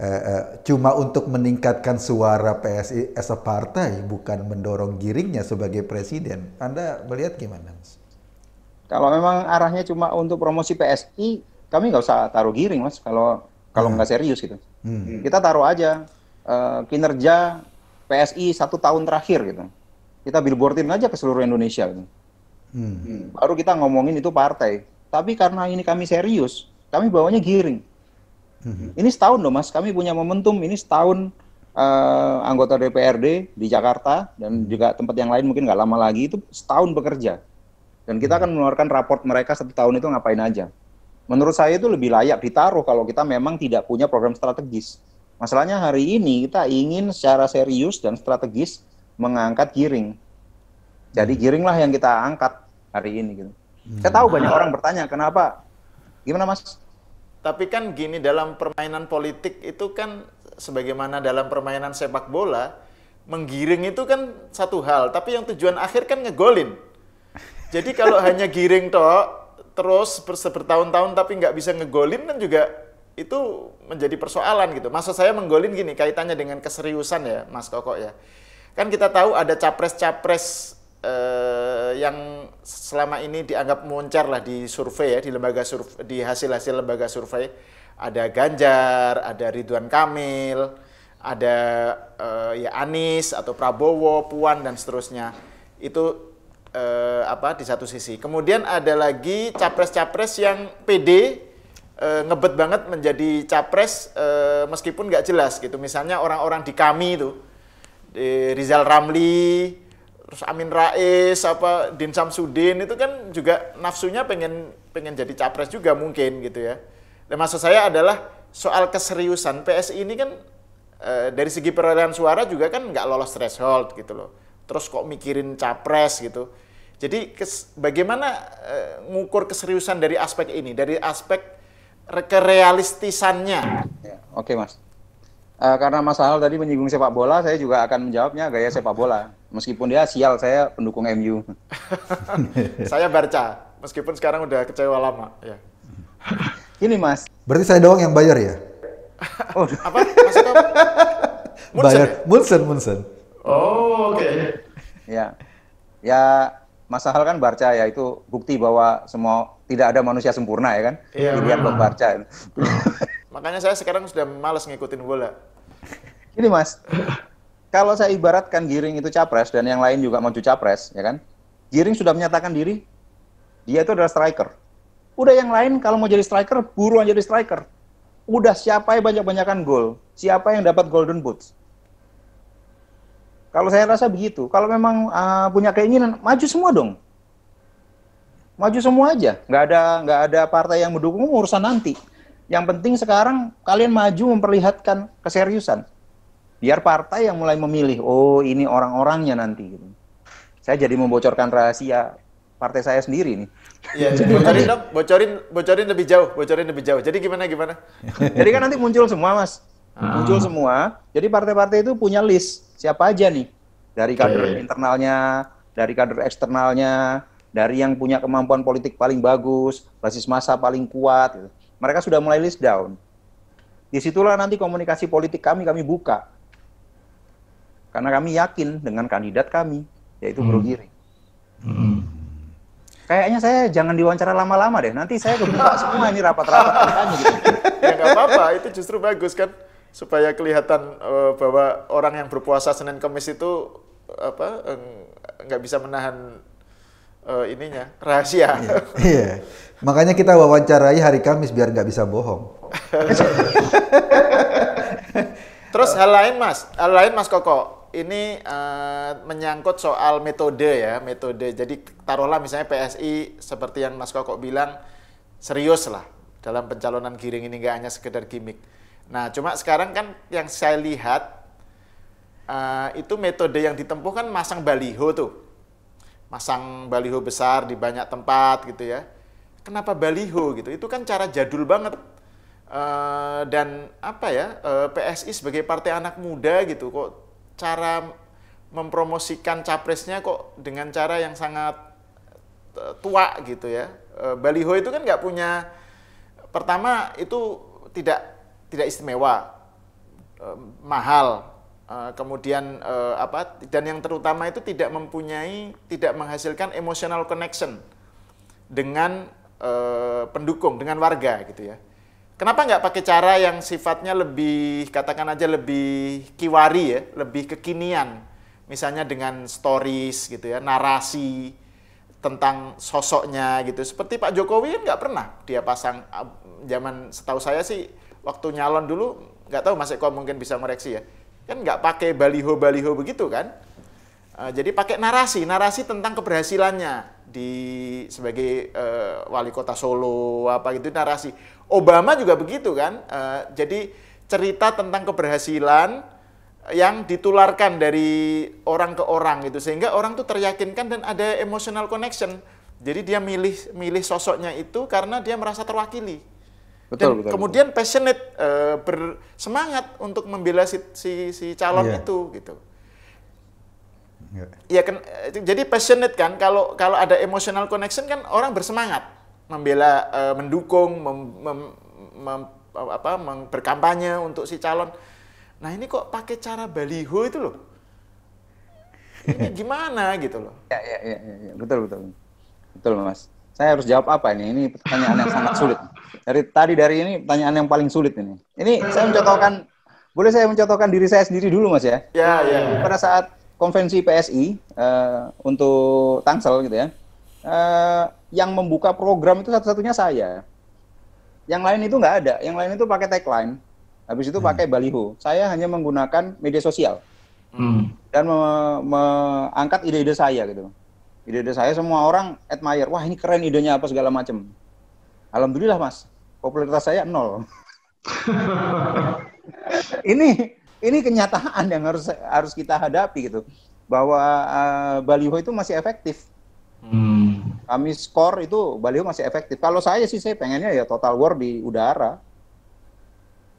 S3: uh, uh, cuma untuk meningkatkan suara PSI as a partai bukan mendorong giringnya sebagai presiden
S2: Anda melihat gimana Mas? Kalau memang arahnya cuma untuk promosi PSI, kami nggak usah taruh giring mas. Kalau kalau hmm. nggak hmm. serius gitu,
S4: hmm.
S3: hmm.
S2: kita taruh aja uh, kinerja PSI satu tahun terakhir gitu. Kita billboardin aja ke seluruh Indonesia gitu. Hmm. hmm. Baru kita ngomongin itu partai. Tapi karena ini kami serius, kami bawanya giring. Hmm. Ini setahun loh mas, kami punya momentum ini setahun uh, anggota DPRD di Jakarta dan juga tempat yang lain mungkin nggak lama lagi itu setahun bekerja. Dan kita akan mengeluarkan raport mereka satu tahun itu ngapain aja. Menurut saya itu lebih layak ditaruh kalau kita memang tidak punya program strategis. Masalahnya hari ini kita ingin secara serius dan strategis mengangkat giring. Jadi hmm. giringlah yang kita angkat hari ini gitu. Hmm. Saya tahu banyak orang bertanya kenapa gimana
S1: Mas? Tapi kan gini dalam permainan politik itu kan sebagaimana dalam permainan sepak bola menggiring itu kan satu hal, tapi yang tujuan akhir kan ngegolin. Jadi kalau hanya giring toh terus bertahun-tahun tapi nggak bisa ngegolin kan juga itu menjadi persoalan gitu. Maksud saya menggolin gini kaitannya dengan keseriusan ya Mas Koko ya. Kan kita tahu ada capres-capres eh, yang selama ini dianggap moncer lah di survei ya di lembaga survei, di hasil-hasil lembaga survei ada Ganjar, ada Ridwan Kamil, ada eh, ya Anies atau Prabowo, Puan dan seterusnya. Itu eh, apa di satu sisi. Kemudian ada lagi capres-capres yang PD eh, ngebet banget menjadi capres eh, meskipun nggak jelas gitu. Misalnya orang-orang di kami itu di Rizal Ramli, terus Amin Rais, apa Din Samsudin itu kan juga nafsunya pengen pengen jadi capres juga mungkin gitu ya. Dan maksud saya adalah soal keseriusan PSI ini kan eh, dari segi perolehan suara juga kan nggak lolos threshold gitu loh terus kok mikirin capres gitu. Jadi kes, bagaimana e, ngukur keseriusan dari aspek ini, dari aspek kerealistisannya?
S2: Ya, oke mas, e, karena Mas Hal tadi menyinggung sepak bola, saya juga akan menjawabnya gaya sepak bola. Meskipun dia sial, saya pendukung MU.
S1: [laughs] saya Barca, meskipun sekarang udah kecewa lama. Ya.
S3: Ini mas. Berarti saya doang yang bayar ya? oh, apa? Maksudnya? [laughs] Munsen. Bayar. Ya? Munsen, Munsen.
S2: Oh, oke. Okay. Ya. Ya, Sahal kan Barca ya itu bukti bahwa semua tidak ada manusia sempurna ya kan. Iya. Dilihat ke Barca.
S1: [laughs] Makanya saya sekarang sudah males ngikutin bola.
S2: Ini Mas, kalau saya ibaratkan Giring itu capres dan yang lain juga maju capres, ya kan? Giring sudah menyatakan diri, dia itu adalah striker. Udah yang lain kalau mau jadi striker, buruan jadi striker. Udah siapa yang banyak-banyakan gol, siapa yang dapat golden boots. Kalau saya rasa begitu. Kalau memang uh, punya keinginan, maju semua dong. Maju semua aja. Nggak ada nggak ada partai yang mendukung oh, urusan nanti. Yang penting sekarang kalian maju memperlihatkan keseriusan. Biar partai yang mulai memilih, oh ini orang-orangnya nanti. Gitu. Saya jadi membocorkan
S1: rahasia partai saya sendiri nih. Iya, iya, bocorin dong, bocorin, bocorin lebih jauh, bocorin lebih jauh. Jadi gimana gimana?
S2: jadi kan nanti muncul semua mas, ah. muncul semua. Jadi partai-partai itu punya list siapa aja nih dari kader yeah. internalnya, dari kader eksternalnya, dari yang punya kemampuan politik paling bagus, basis masa paling kuat. Gitu. Mereka sudah mulai list down. Disitulah nanti komunikasi politik kami kami buka karena kami yakin dengan kandidat kami yaitu hmm. Bro Giring. Hmm. Kayaknya saya jangan diwawancara lama-lama deh. Nanti saya kebuka semua ini rapat-rapat.
S1: gitu. [laughs] ya nggak apa-apa, itu justru bagus kan supaya kelihatan uh, bahwa orang yang berpuasa Senin Kamis itu apa nggak bisa menahan uh, ininya rahasia. Iya.
S3: iya. Makanya kita wawancarai hari Kamis biar nggak bisa bohong.
S1: [laughs] Terus hal lain Mas, hal lain Mas Koko, ini uh, menyangkut soal metode ya, metode. Jadi taruhlah misalnya PSI seperti yang Mas Koko bilang serius lah dalam pencalonan Giring ini nggak hanya sekedar gimmick Nah, cuma sekarang kan yang saya lihat uh, itu metode yang ditempuh kan masang baliho tuh. Masang baliho besar di banyak tempat gitu ya. Kenapa baliho gitu? Itu kan cara jadul banget. Uh, dan apa ya, uh, eh, PSI sebagai partai anak muda gitu kok cara mempromosikan capresnya kok dengan cara yang sangat tua gitu ya. baliho itu kan nggak punya pertama itu tidak tidak istimewa, eh, mahal, eh, kemudian eh, apa dan yang terutama itu tidak mempunyai tidak menghasilkan emotional connection dengan pendukung, dengan warga gitu ya. Kenapa nggak pakai cara yang sifatnya lebih katakan aja lebih kiwari ya, lebih kekinian, misalnya dengan stories gitu ya, narasi tentang sosoknya gitu. Seperti Pak Jokowi kan nggak pernah dia pasang zaman setahu saya sih waktu nyalon dulu nggak tahu Mas Eko mungkin bisa mereksi ya kan nggak pakai baliho baliho begitu kan uh, jadi pakai narasi narasi tentang keberhasilannya di sebagai uh, wali kota Solo apa gitu narasi Obama juga begitu kan uh, jadi cerita tentang keberhasilan yang ditularkan dari orang ke orang gitu sehingga orang tuh teryakinkan dan ada emotional connection jadi dia milih milih sosoknya itu karena dia merasa terwakili Betul, betul, kemudian betul. passionate uh, bersemangat untuk membela si si, si calon yeah. itu gitu. Yeah. Ya kan jadi passionate kan kalau kalau ada emotional connection kan orang bersemangat membela uh, mendukung mem, mem, mem, apa mem, berkampanye untuk si calon. Nah, ini kok pakai cara baliho itu loh. Ini [laughs] gimana gitu loh. Ya, ya, ya, ya,
S2: ya, betul betul. Betul, Mas. Saya harus jawab apa ini? Ini pertanyaan yang sangat sulit. Dari tadi dari ini pertanyaan yang paling sulit ini. Ini saya mencontohkan boleh saya mencontohkan diri saya sendiri dulu Mas ya? Ya, ya. Pada saat konvensi PSI uh, eh, untuk Tangsel gitu ya. Uh, yang membuka program itu satu-satunya saya. Yang lain itu nggak ada. Yang lain itu pakai tagline. Habis itu hmm. pakai baliho. Saya hanya menggunakan media sosial. Hmm. Dan mengangkat me ide-ide saya gitu. Ide-ide saya semua orang admire. Wah ini keren idenya apa segala macam. Alhamdulillah Mas, popularitas saya nol. [laughs] ini ini kenyataan yang harus harus kita hadapi gitu bahwa uh, baliho itu masih efektif. Hmm. Kami skor itu baliho masih efektif. Kalau saya sih saya pengennya ya total war di udara.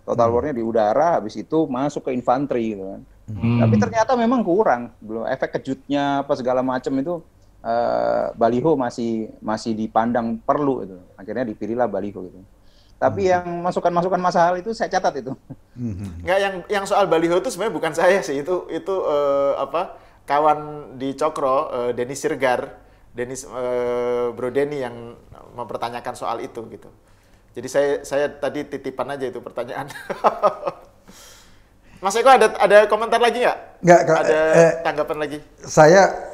S2: Total hmm. warnya di udara, habis itu masuk ke infanteri gitu kan. Hmm. Tapi ternyata memang kurang, belum efek kejutnya apa segala macam itu Eh, baliho masih masih dipandang perlu itu. Akhirnya dipilihlah baliho gitu. Tapi hmm. yang masukan-masukan masalah itu saya catat itu.
S1: Hmm. yang yang soal baliho itu sebenarnya bukan saya sih itu itu uh, apa kawan di Cokro uh, eh, Denis Sirgar Denis uh, Bro Denny yang mempertanyakan soal itu gitu. Jadi saya saya tadi titipan aja itu pertanyaan. [laughs] Mas Eko ada ada komentar lagi nggak? Nggak. Ada eh, tanggapan lagi?
S3: Saya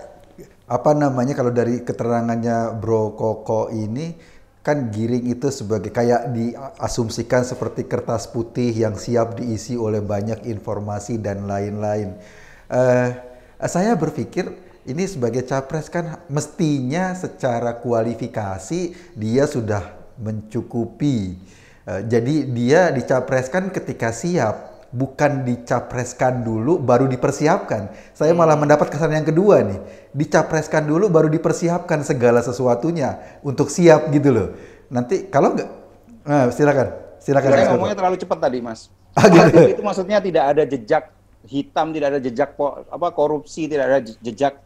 S3: apa namanya kalau dari keterangannya Bro Koko ini kan giring itu sebagai kayak diasumsikan seperti kertas putih yang siap diisi oleh banyak informasi dan lain-lain. Uh, saya berpikir ini sebagai capres kan mestinya secara kualifikasi dia sudah mencukupi. Uh, jadi dia dicapreskan ketika siap bukan dicapreskan dulu baru dipersiapkan. Saya iya. malah mendapat kesan yang kedua nih. Dicapreskan dulu baru dipersiapkan segala sesuatunya untuk siap gitu loh. Nanti kalau nggak, nah, silakan, silakan. Saya ngomongnya
S2: terlalu cepat tadi mas. [laughs] Ah, gitu. Itu maksudnya tidak ada jejak hitam, tidak ada jejak apa korupsi, tidak ada jejak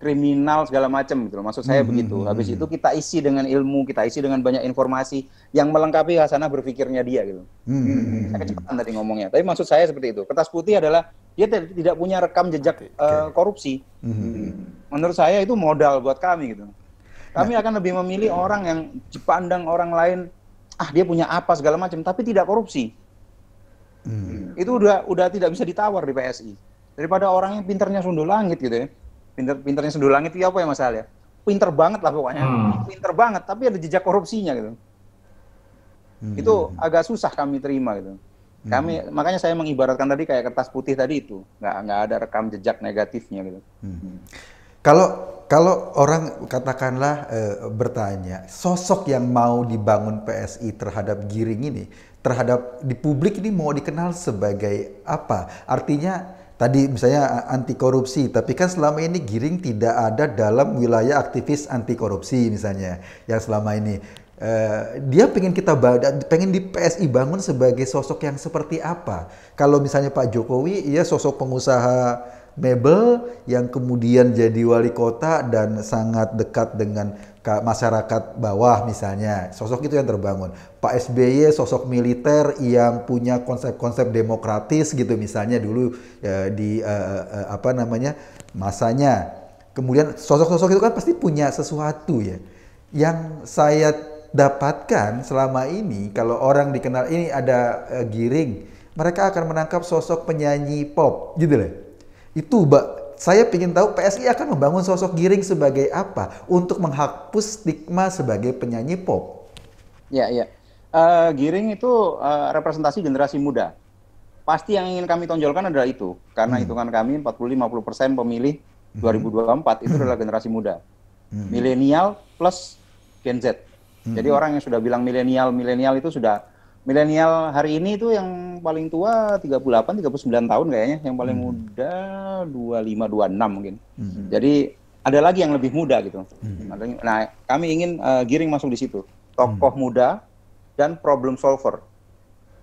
S2: kriminal segala macam gitu loh. Maksud saya hmm, hmm begitu. Hmm, Habis hmm. itu kita isi dengan ilmu, kita isi dengan banyak informasi yang melengkapi hasanah berpikirnya dia gitu.
S4: Hmm.
S2: Saya kecepatan tadi ngomongnya. Tapi maksud saya seperti itu. Kertas putih adalah dia tidak punya rekam jejak okay. uh, eh, korupsi.
S4: Hmm.
S2: Menurut saya itu modal buat kami gitu. Kami nah. akan lebih memilih orang yang dipandang orang lain ah dia punya apa segala macam tapi tidak korupsi. Hmm. Itu udah udah tidak bisa ditawar di PSI. Daripada orang yang pinternya sundul langit gitu ya pinter-pinternya sendul langit itu apa ya Mas Al ya? Pinter banget lah pokoknya, hmm. pinter banget, tapi ada jejak korupsinya gitu. Hmm. Itu agak susah kami terima gitu. Kami hmm. makanya saya mengibaratkan tadi kayak kertas putih tadi itu, nggak nggak ada rekam jejak negatifnya gitu.
S3: Hmm. Kalau kalau orang katakanlah e, bertanya sosok yang mau dibangun PSI terhadap Giring ini, terhadap di publik ini mau dikenal sebagai apa? Artinya Tadi misalnya anti korupsi, tapi kan selama ini Giring tidak ada dalam wilayah aktivis anti korupsi misalnya yang selama ini Uh, dia pengen kita pengen di PSI bangun sebagai sosok yang seperti apa? Kalau misalnya Pak Jokowi, ia sosok pengusaha Mebel yang kemudian jadi wali kota dan sangat dekat dengan masyarakat bawah misalnya. Sosok itu yang terbangun. Pak SBY sosok militer yang punya konsep-konsep demokratis gitu misalnya dulu ya, di uh, uh, apa namanya masanya. Kemudian sosok-sosok itu kan pasti punya sesuatu ya. Yang saya dapatkan selama ini kalau orang dikenal ini ada uh, giring, mereka akan menangkap sosok penyanyi pop gitu loh itu Mbak, saya ingin tahu PSI akan membangun sosok Giring sebagai apa untuk menghapus stigma sebagai penyanyi pop.
S2: Ya, ya. Uh, Giring itu uh, representasi generasi muda. Pasti yang ingin kami tonjolkan adalah itu. Karena hmm. hitungan kami 40-50% pemilih 2024 hmm. itu hmm. adalah generasi muda. Hmm. Milenial plus Gen Z. Hmm. Jadi orang yang sudah bilang milenial, milenial itu sudah milenial hari ini itu yang paling tua 38 39 tahun kayaknya, yang paling hmm. muda 25 26 mungkin. Hmm. Jadi ada lagi yang lebih muda gitu. Hmm. Nah, kami ingin uh, giring masuk di situ. Tokoh hmm. muda dan problem solver.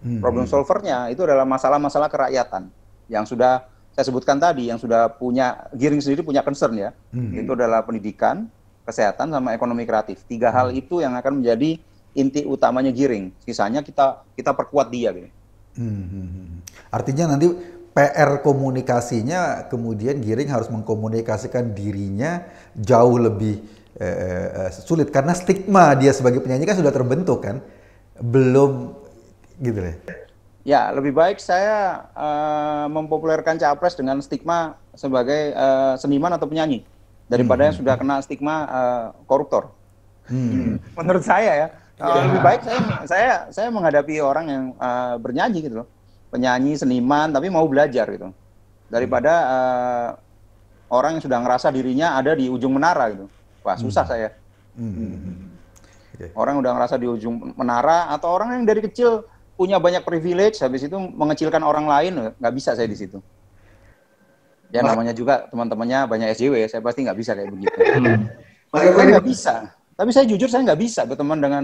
S2: Hmm. Problem solvernya itu adalah masalah-masalah kerakyatan yang sudah saya sebutkan tadi, yang sudah punya giring sendiri punya concern ya. Hmm. Itu adalah pendidikan, kesehatan sama ekonomi kreatif. Tiga hal hmm. itu yang akan menjadi inti utamanya giring. Sisanya kita kita perkuat dia gitu.
S3: Hmm. hmm, hmm, hmm. Artinya nanti PR komunikasinya kemudian giring harus mengkomunikasikan dirinya jauh lebih eh, eh, eh, sulit karena stigma dia sebagai penyanyi kan sudah terbentuk kan. Belum gitu ya.
S2: Ya, lebih baik saya uh, mempopulerkan capres dengan stigma sebagai uh, seniman atau penyanyi daripada hmm. yang sudah kena stigma uh, koruptor. Hmm. [laughs] Menurut saya ya. Uh, lebih baik saya saya saya menghadapi orang yang uh, bernyanyi gitu loh. Penyanyi, seniman tapi mau belajar gitu. Daripada uh, orang yang sudah ngerasa dirinya ada di ujung menara gitu. Wah, susah hmm. saya.
S4: Hmm. hmm, hmm. hmm.
S2: Okay. Orang udah ngerasa di ujung menara atau orang yang dari kecil punya banyak privilege habis itu mengecilkan orang lain nggak bisa saya di situ. Ya Mas. namanya juga teman-temannya banyak SJW, saya pasti nggak bisa kayak begitu. Hmm. Saya nggak bisa. Tapi saya jujur saya nggak bisa berteman dengan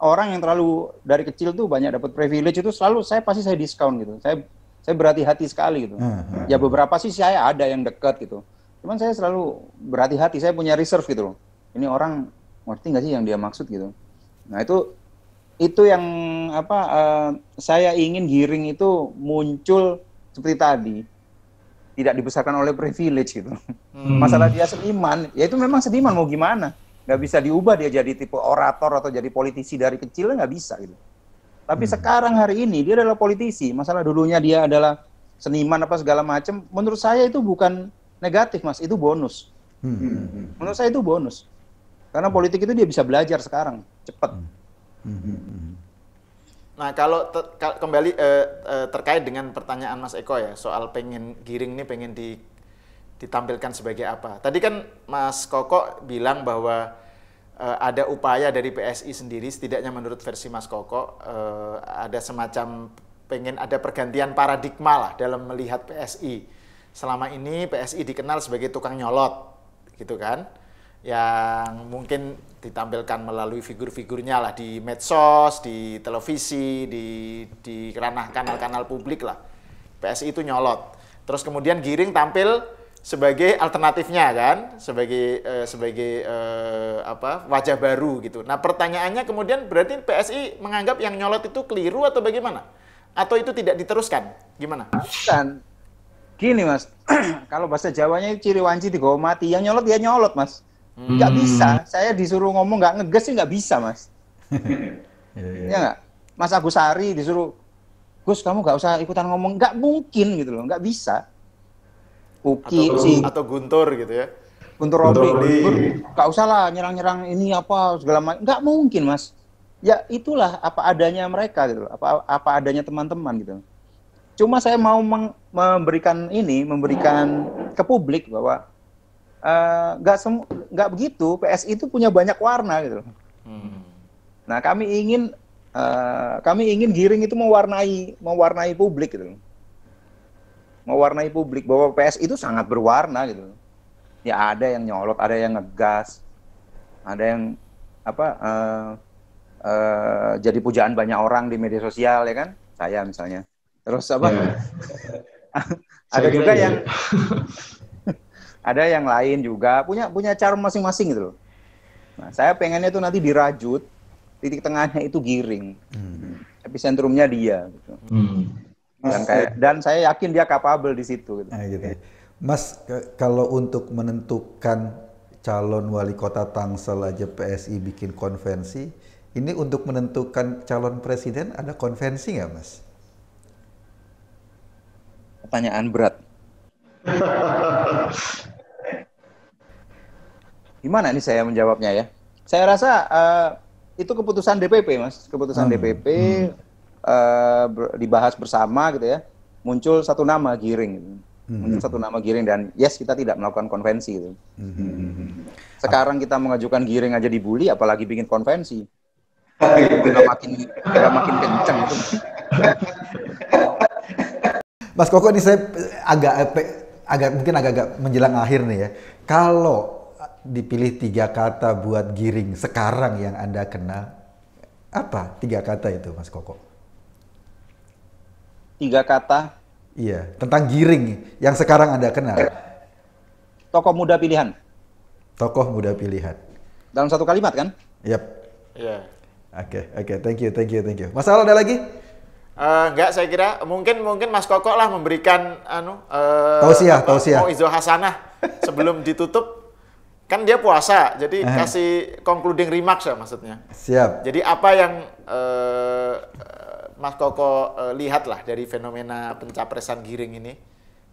S2: orang yang terlalu dari kecil tuh banyak dapat privilege itu selalu saya pasti saya diskon gitu. Saya saya berhati-hati sekali gitu. Hmm, hmm, ya hmm. beberapa sih saya ada yang dekat gitu. Cuman saya selalu berhati-hati, saya punya reserve gitu loh. Ini orang ngerti nggak sih yang dia maksud gitu. Nah, itu itu yang apa uh, saya ingin giring itu muncul seperti tadi tidak dibesarkan oleh privilege gitu.
S4: Hmm. Masalah dia
S2: seniman, ya itu memang seniman mau gimana nggak bisa diubah dia jadi tipe orator atau jadi politisi dari kecil nggak bisa gitu. Tapi hmm. sekarang hari ini dia adalah politisi. Masalah dulunya dia adalah seniman apa segala macam. Menurut saya itu bukan negatif mas, itu bonus.
S4: Hmm. Hmm, hmm, hmm.
S2: Menurut saya itu bonus. Karena politik itu dia bisa belajar sekarang cepat. Hmm.
S1: Nah kalau te kembali eh, eh, terkait dengan pertanyaan Mas Eko ya soal pengen giring nih pengen di ditampilkan sebagai apa. Tadi kan Mas Koko bilang bahwa uh, ada upaya dari PSI sendiri, setidaknya menurut versi Mas Koko, uh, ada semacam pengen ada pergantian paradigma lah dalam melihat PSI. Selama ini PSI dikenal sebagai tukang nyolot, gitu kan? Yang mungkin ditampilkan melalui figur-figurnya lah di medsos, di televisi, di, di ranah kanal-kanal publik lah. PSI itu nyolot. Terus kemudian Giring tampil sebagai alternatifnya kan, sebagai eh, sebagai eh, apa wajah baru gitu. Nah pertanyaannya kemudian berarti PSI menganggap yang nyolot itu keliru atau bagaimana? Atau itu tidak diteruskan? Gimana? Dan Gini
S2: mas, [clears throat] kalau bahasa Jawanya ciri wanci di mati. Yang nyolot ya nyolot mas. Hmm. Nggak hmm. bisa. Saya disuruh ngomong nggak ngeges sih nggak bisa mas.
S4: [laughs] ya nggak?
S2: Mas Agus Sari disuruh, Gus kamu nggak usah ikutan ngomong. Nggak mungkin gitu loh, nggak bisa
S1: Uki atau, atau Guntur gitu ya Guntur Robi
S2: gak usah lah nyerang-nyerang ini apa segala macam Gak mungkin mas ya itulah apa adanya mereka gitu apa apa adanya teman-teman gitu cuma saya mau memberikan ini memberikan ke publik bahwa eh, nggak uh, semu nggak begitu PSI itu punya banyak warna gitu hmm. nah kami ingin uh, kami ingin giring itu mewarnai mewarnai publik gitu mewarnai publik bahwa PS itu sangat berwarna gitu. Ya ada yang nyolot, ada yang ngegas, ada yang apa uh, uh, jadi pujaan banyak orang di media sosial ya kan? Saya misalnya. Terus apa? Yeah. [laughs] ada juga yang gitu. [laughs] ada yang lain juga punya punya cara masing-masing gitu loh. Nah, saya pengennya tuh nanti dirajut titik tengahnya itu giring. Hmm. Epicentrumnya dia gitu. Hmm Mas, dan kayak eh, dan saya yakin dia kapabel di situ gitu. Nah, gitu. Ya.
S3: Mas kalau untuk menentukan calon wali kota Tangsel aja PSI bikin konvensi, ini untuk menentukan calon presiden
S2: ada konvensi nggak Mas? Pertanyaan berat. Gimana ini saya menjawabnya ya? Saya rasa uh, itu keputusan DPP Mas, keputusan hmm. DPP hmm Eh, ber, dibahas bersama gitu ya, muncul satu nama Giring. Gitu. Mm-hmm. Muncul satu nama Giring dan yes kita tidak melakukan konvensi gitu.
S4: Mm-hmm.
S2: Sekarang kita mengajukan Giring aja dibully, apalagi bikin konvensi. Udah makin udah makin kenceng itu. Mas Koko ini saya agak
S3: agak mungkin agak-agak menjelang akhir nih ya. Kalau dipilih tiga kata buat giring sekarang yang Anda kenal, apa tiga kata itu Mas Koko?
S2: tiga kata.
S3: Iya, tentang Giring yang sekarang Anda kenal.
S2: Tokoh muda pilihan.
S3: Tokoh muda pilihan.
S1: Dalam satu kalimat kan?
S3: Yap. Iya. Yeah. Oke, okay, oke, okay, thank you, thank you, thank you. Masalah ada
S1: lagi? Uh, enggak, saya kira mungkin mungkin Mas Koko lah memberikan anu uh, tausiah, tausiah. Mau hasanah sebelum [laughs] ditutup kan dia puasa, jadi uh -huh. kasih concluding remarks ya maksudnya. Siap. Jadi apa yang uh, Mas Koko uh, eh, lihatlah dari fenomena pencapresan Giring ini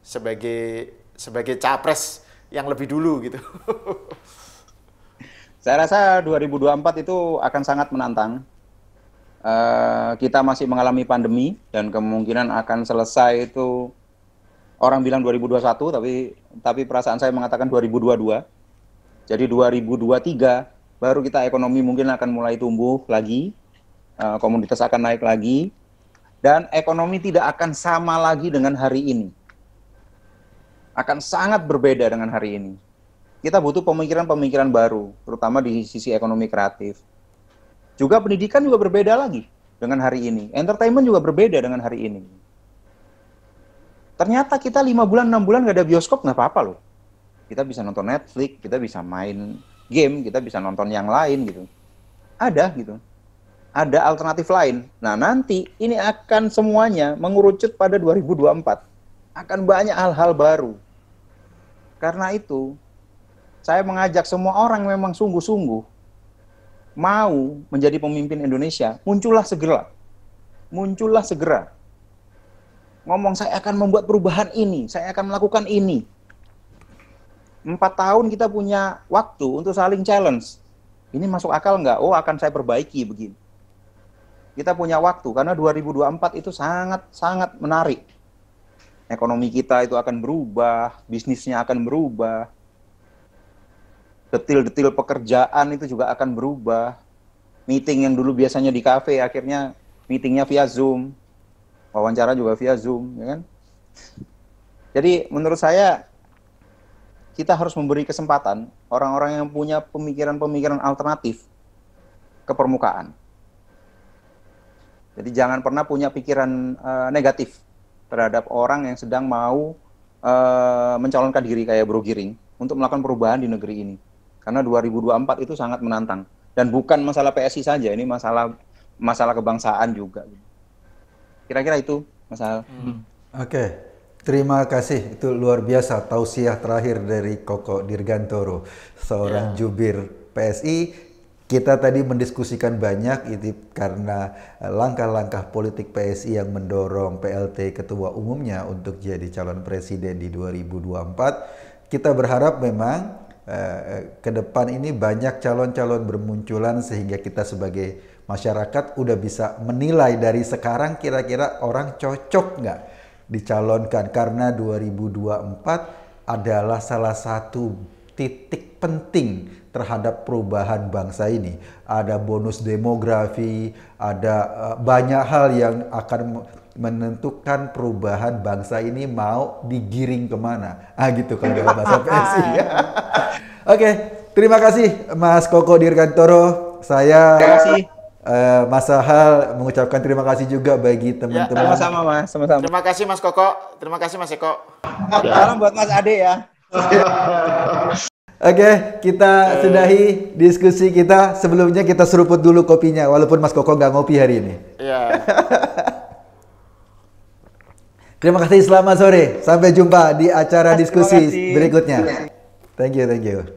S1: sebagai sebagai capres yang lebih dulu gitu.
S2: [laughs] Saya rasa 2024 itu akan sangat menantang. Uh, kita masih mengalami pandemi dan kemungkinan akan selesai itu orang bilang 2021 tapi tapi perasaan saya mengatakan 2022. Jadi 2023 baru kita ekonomi mungkin akan mulai tumbuh lagi Eh, komunitas komoditas akan naik lagi dan ekonomi tidak akan sama lagi dengan hari ini. Akan sangat berbeda dengan hari ini. Kita butuh pemikiran-pemikiran baru, terutama di sisi ekonomi kreatif. Juga pendidikan juga berbeda lagi dengan hari ini. Entertainment juga berbeda dengan hari ini. Ternyata kita lima bulan, enam bulan nggak ada bioskop, nggak apa-apa loh. Kita bisa nonton Netflix, kita bisa main game, kita bisa nonton yang lain gitu. Ada gitu ada alternatif lain. Nah, nanti ini akan semuanya mengerucut pada 2024. Akan banyak hal-hal baru. Karena itu, saya mengajak semua orang memang sungguh-sungguh mau menjadi pemimpin Indonesia, muncullah segera. Muncullah segera. Ngomong, saya akan membuat perubahan ini, saya akan melakukan ini. Empat tahun kita punya waktu untuk saling challenge. Ini masuk akal nggak? Oh, akan saya perbaiki begini kita punya waktu karena 2024 itu sangat sangat menarik. Ekonomi kita itu akan berubah, bisnisnya akan berubah. Detil-detil pekerjaan itu juga akan berubah. Meeting yang dulu biasanya di kafe akhirnya meetingnya via Zoom. Wawancara juga via Zoom, ya kan? Jadi menurut saya kita harus memberi kesempatan orang-orang yang punya pemikiran-pemikiran alternatif ke permukaan. Jadi jangan pernah punya pikiran uh, negatif terhadap orang yang sedang mau uh, mencalonkan diri kayak Bro Giring untuk melakukan perubahan di negeri ini. Karena 2024 itu sangat menantang dan bukan masalah PSI saja, ini masalah masalah kebangsaan juga. Kira-kira itu, masalah. Hmm.
S3: Oke. Okay. Terima kasih, itu luar biasa tausiah terakhir dari Koko Dirgantoro, seorang yeah. jubir PSI kita tadi mendiskusikan banyak itu karena eh, langkah-langkah politik PSI yang mendorong PLT ketua umumnya untuk jadi calon presiden di 2024. Kita berharap memang eh, eh, ke depan ini banyak calon-calon bermunculan sehingga kita sebagai masyarakat udah bisa menilai dari sekarang kira-kira orang cocok nggak dicalonkan karena 2024 adalah salah satu titik penting terhadap perubahan bangsa ini. Ada bonus demografi, ada eh, banyak hal yang akan menentukan perubahan bangsa ini mau digiring kemana. Ah gitu kan dalam bahasa PSI. [laughs] Oke, terima kasih Mas Koko Dirgantoro. Saya eh, mas Sahal mengucapkan terima kasih juga bagi ya, teman-teman. Ya, sama-sama
S1: Mas, sama-sama. Terima kasih Mas Koko, terima kasih Mas Eko. Salam buat Mas Ade
S2: ya.
S3: [laughs] Oke, kita eh. sedahi diskusi kita. Sebelumnya kita seruput dulu kopinya, walaupun Mas Koko nggak ngopi hari ini. Iya. [laughs] terima kasih, selamat sore. Sampai jumpa di acara diskusi berikutnya. Thank you, thank you.